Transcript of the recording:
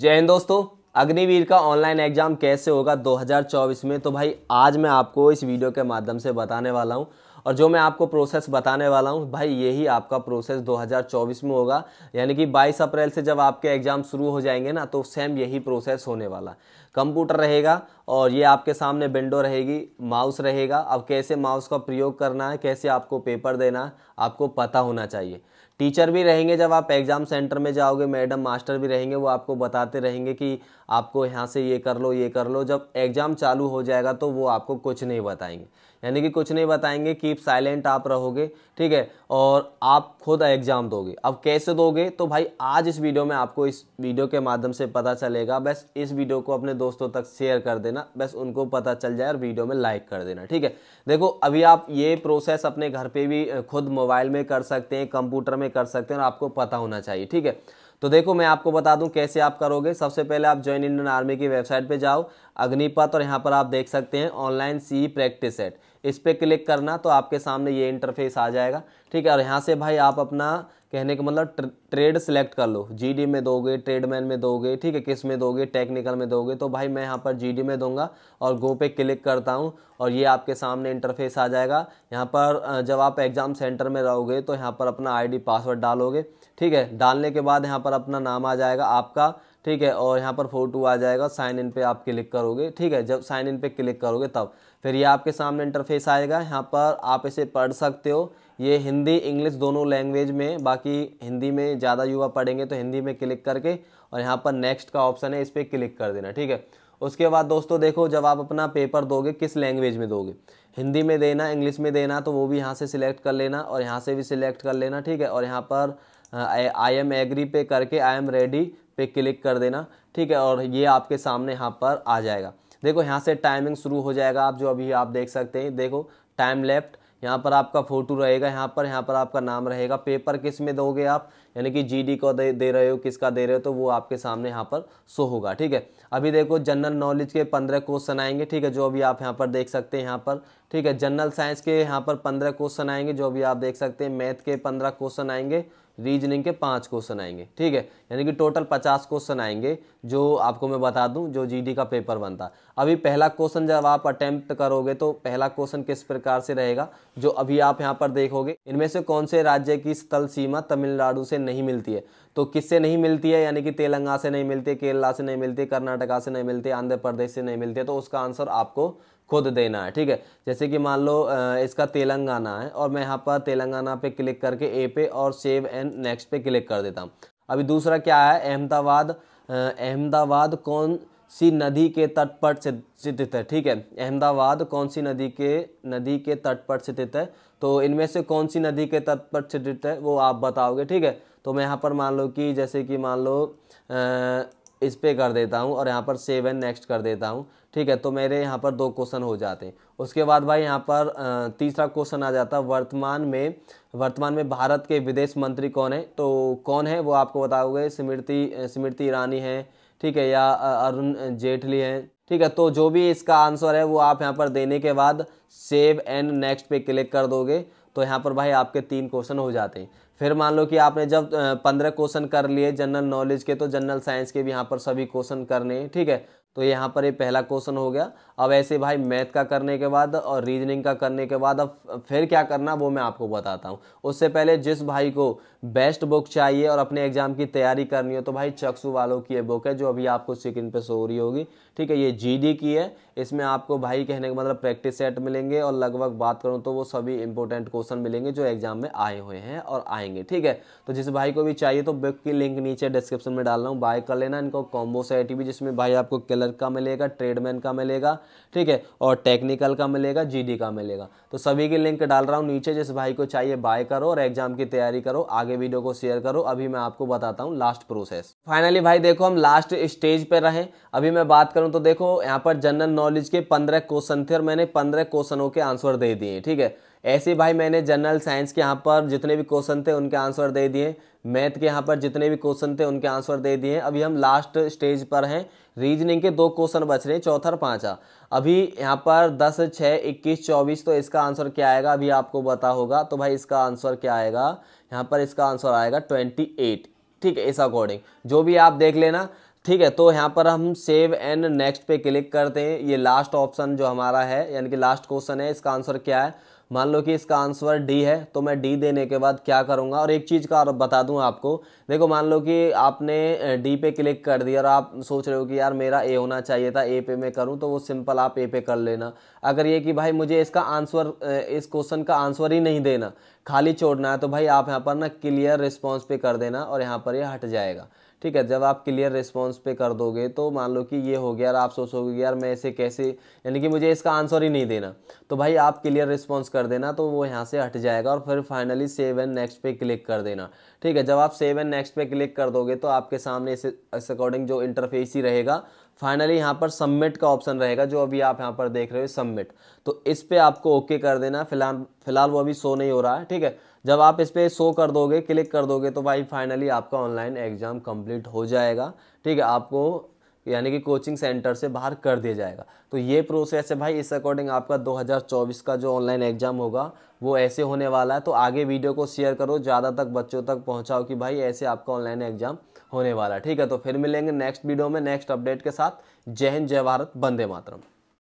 जय हिंद दोस्तों अग्निवीर का ऑनलाइन एग्जाम कैसे होगा 2024 में तो भाई आज मैं आपको इस वीडियो के माध्यम से बताने वाला हूँ और जो मैं आपको प्रोसेस बताने वाला हूँ भाई यही आपका प्रोसेस 2024 में होगा यानी कि 22 अप्रैल से जब आपके एग्ज़ाम शुरू हो जाएंगे ना तो सेम यही प्रोसेस होने वाला कंप्यूटर रहेगा और ये आपके सामने विंडो रहेगी माउस रहेगा अब कैसे माउस का प्रयोग करना है कैसे आपको पेपर देना है आपको पता होना चाहिए टीचर भी रहेंगे जब आप एग्ज़ाम सेंटर में जाओगे मैडम मास्टर भी रहेंगे वो आपको बताते रहेंगे कि आपको यहाँ से ये कर लो ये कर लो जब एग्ज़ाम चालू हो जाएगा तो वो आपको कुछ नहीं बताएंगे यानी कि कुछ नहीं बताएंगे कीप साइलेंट आप रहोगे ठीक है और आप खुद एग्ज़ाम दोगे अब कैसे दोगे तो भाई आज इस वीडियो में आपको इस वीडियो के माध्यम से पता चलेगा बस इस वीडियो को अपने दोस्तों तक शेयर कर देना देना बस उनको पता चल जाए और वीडियो में लाइक कर देना ठीक है देखो अभी आप ये प्रोसेस अपने घर पे भी खुद मोबाइल में कर सकते हैं कंप्यूटर में कर सकते हैं और आपको पता होना चाहिए ठीक है तो देखो मैं आपको बता दूं कैसे आप करोगे सबसे पहले आप ज्वाइन इंडियन आर्मी की वेबसाइट पे जाओ अग्निपथ और यहाँ पर आप देख सकते हैं ऑनलाइन सी प्रैक्टिस सेट इस पर क्लिक करना तो आपके सामने ये इंटरफेस आ जाएगा ठीक है और यहाँ से भाई आप अपना कहने का मतलब ट्रेड सेलेक्ट कर लो जीडी में दोगे ट्रेडमैन में दोगे ठीक है किस में दोगे टेक्निकल में दोगे तो भाई मैं यहाँ पर जीडी में दूंगा और गो पे क्लिक करता हूँ और ये आपके सामने इंटरफेस आ जाएगा यहाँ पर जब आप एग्ज़ाम सेंटर में रहोगे तो यहाँ पर अपना आईडी पासवर्ड डालोगे ठीक है डालने के बाद यहाँ पर अपना नाम आ जाएगा आपका ठीक है और यहाँ पर फोटो आ जाएगा साइन इन पे आप क्लिक करोगे ठीक है जब साइन इन पे क्लिक करोगे तब फिर ये आपके सामने इंटरफेस आएगा यहाँ पर आप इसे पढ़ सकते हो ये हिंदी इंग्लिश दोनों लैंग्वेज में बाकी हिंदी में ज़्यादा युवा पढ़ेंगे तो हिंदी में क्लिक करके और यहाँ पर नेक्स्ट का ऑप्शन है इस पर क्लिक कर देना ठीक है उसके बाद दोस्तों देखो जब आप अपना पेपर दोगे किस लैंग्वेज में दोगे हिंदी में देना इंग्लिश में देना तो वो भी यहाँ से सिलेक्ट कर लेना और यहाँ से भी सिलेक्ट कर लेना ठीक है और यहाँ पर आई एम एग्री पे करके आई एम रेडी पे क्लिक कर देना ठीक है और ये आपके सामने यहाँ पर आ जाएगा देखो यहाँ से टाइमिंग शुरू हो जाएगा आप जो अभी आप देख सकते हैं देखो टाइम लेफ्ट यहाँ पर आपका फ़ोटो रहेगा यहाँ पर यहाँ पर आपका नाम रहेगा पेपर किस में दोगे आप यानी कि जीडी को दे दे रहे हो किसका दे रहे हो तो वो आपके सामने यहाँ पर शो होगा ठीक है अभी देखो जनरल नॉलेज के पंद्रह क्वेश्चन आएंगे ठीक है जो अभी आप यहाँ पर देख सकते हैं यहाँ पर ठीक है जनरल साइंस के यहाँ पर पंद्रह क्वेश्चन आएंगे जो अभी आप देख सकते हैं मैथ के पंद्रह क्वेश्चन आएंगे रीजनिंग के पाँच क्वेश्चन आएंगे ठीक है यानी कि टोटल पचास क्वेश्चन आएंगे जो आपको मैं बता दूं जो जीडी का पेपर बनता अभी पहला क्वेश्चन जब आप अटैम्प्ट करोगे तो पहला क्वेश्चन किस प्रकार से रहेगा जो अभी आप यहाँ पर देखोगे इनमें से कौन से राज्य की स्थल सीमा तमिलनाडु से नहीं मिलती है तो किससे नहीं मिलती है यानी कि तेलंगा से नहीं मिलती केरला से नहीं मिलती कर्नाटका से नहीं मिलती आंध्र प्रदेश से नहीं मिलती तो उसका आंसर आपको खुद देना है ठीक है जैसे कि मान लो इसका तेलंगाना है और मैं यहाँ पर तेलंगाना पे क्लिक करके ए पे और सेव एंड नेक्स्ट पे क्लिक कर देता हूँ अभी दूसरा क्या है अहमदाबाद अहमदाबाद कौन सी नदी के तट पर स्थित है ठीक है अहमदाबाद कौन सी नदी के नदी के तट पर स्थित है तो इनमें से कौन सी नदी के तट पर स्थित है वो आप बताओगे ठीक है तो मैं यहाँ पर मान लो कि जैसे कि मान लो इस पर कर देता हूँ और यहाँ पर सेव एंड नेक्स्ट कर देता हूँ ठीक है तो मेरे यहाँ पर दो क्वेश्चन हो जाते हैं उसके बाद भाई यहाँ पर तीसरा क्वेश्चन आ जाता है वर्तमान में वर्तमान में भारत के विदेश मंत्री कौन है तो कौन है वो आपको बताओगे स्मृति स्मृति ईरानी है ठीक है या अरुण जेटली है ठीक है तो जो भी इसका आंसर है वो आप यहाँ पर देने के बाद सेव एंड नेक्स्ट पे क्लिक कर दोगे तो यहाँ पर भाई आपके तीन क्वेश्चन हो जाते हैं फिर मान लो कि आपने जब पंद्रह क्वेश्चन कर लिए जनरल नॉलेज के तो जनरल साइंस के भी यहाँ पर सभी क्वेश्चन करने ठीक है तो यहाँ पर ये पहला क्वेश्चन हो गया अब ऐसे भाई मैथ का करने के बाद और रीजनिंग का करने के बाद अब फिर क्या करना वो मैं आपको बताता हूँ उससे पहले जिस भाई को बेस्ट बुक चाहिए और अपने एग्जाम की तैयारी करनी हो तो भाई चक्सू वालों की ये बुक है जो अभी आपको स्क्रीन पे सो रही होगी ठीक है ये जी की है इसमें आपको भाई कहने का मतलब प्रैक्टिस सेट मिलेंगे और लगभग बात करूँ तो वो सभी इंपॉर्टेंट क्वेश्चन मिलेंगे जो एग्जाम में आए हुए हैं और आएंगे ठीक है तो जिस भाई को भी चाहिए तो बुक की लिंक नीचे डिस्क्रिप्शन में डाल रहा हूँ बाय कर लेना इनको कॉम्बो सेट भी जिसमें भाई आपको कलर ट्रेडर का मिलेगा ट्रेडमैन का मिलेगा ठीक है और टेक्निकल का मिलेगा जीडी का मिलेगा तो सभी के लिंक डाल रहा हूँ नीचे जिस भाई को चाहिए बाय करो और एग्जाम की तैयारी करो आगे वीडियो को शेयर करो अभी मैं आपको बताता हूँ लास्ट प्रोसेस फाइनली भाई देखो हम लास्ट स्टेज पर रहें अभी मैं बात करूँ तो देखो यहाँ पर जनरल नॉलेज के पंद्रह क्वेश्चन थे और मैंने पंद्रह क्वेश्चनों के आंसर दे दिए ठीक है ऐसे भाई मैंने जनरल साइंस के यहाँ पर जितने भी क्वेश्चन थे उनके आंसर दे दिए मैथ के यहाँ पर जितने भी क्वेश्चन थे उनके आंसर दे दिए अभी हम लास्ट स्टेज पर हैं रीजनिंग के दो क्वेश्चन बच रहे हैं चौथा और पाँचा अभी यहाँ पर दस छः इक्कीस चौबीस तो इसका आंसर क्या आएगा अभी आपको पता होगा तो भाई इसका आंसर क्या आएगा यहाँ पर इसका आंसर आएगा ट्वेंटी एट ठीक है इस अकॉर्डिंग जो भी आप देख लेना ठीक है तो यहाँ पर हम सेव एंड नेक्स्ट पे क्लिक करते हैं ये लास्ट ऑप्शन जो हमारा है यानी कि लास्ट क्वेश्चन है इसका आंसर क्या है मान लो कि इसका आंसर डी है तो मैं डी देने के बाद क्या करूँगा और एक चीज़ का और बता दूँ आपको देखो मान लो कि आपने डी पे क्लिक कर दिया और आप सोच रहे हो कि यार मेरा ए होना चाहिए था ए पे मैं करूँ तो वो सिंपल आप ए पे कर लेना अगर ये कि भाई मुझे इसका आंसर इस क्वेश्चन का आंसर ही नहीं देना खाली छोड़ना है तो भाई आप यहाँ पर ना क्लियर रिस्पॉन्स पे कर देना और यहाँ पर यह हट जाएगा ठीक है जब आप क्लियर रिस्पॉन्स पे कर दोगे तो मान लो कि ये हो गया यार आप सोचोगे यार मैं इसे कैसे यानी कि मुझे इसका आंसर ही नहीं देना तो भाई आप क्लियर रिस्पॉन्स कर देना तो वो यहाँ से हट जाएगा और फिर फाइनली सेव एंड नेक्स्ट पे क्लिक कर देना ठीक है जब आप सेव एंड नेक्स्ट पे क्लिक कर दोगे तो आपके सामने इस अकॉर्डिंग जो इंटरफेस ही रहेगा फाइनली यहाँ पर सबमिट का ऑप्शन रहेगा जो अभी आप यहाँ पर देख रहे हो सबमिट तो इस पर आपको ओके कर देना फिलहाल फिलहाल वो अभी शो नहीं हो रहा है ठीक है जब आप इस पर शो कर दोगे क्लिक कर दोगे तो भाई फाइनली आपका ऑनलाइन एग्ज़ाम कंप्लीट हो जाएगा ठीक है आपको यानी कि कोचिंग सेंटर से बाहर कर दिया जाएगा तो ये प्रोसेस है भाई इस अकॉर्डिंग आपका 2024 का जो ऑनलाइन एग्ज़ाम होगा वो ऐसे होने वाला है तो आगे वीडियो को शेयर करो ज़्यादा तक बच्चों तक पहुँचाओ कि भाई ऐसे आपका ऑनलाइन एग्ज़ाम होने वाला है ठीक है तो फिर मिलेंगे नेक्स्ट वीडियो में नेक्स्ट अपडेट के साथ जय हिंद जय भारत बंदे मातरम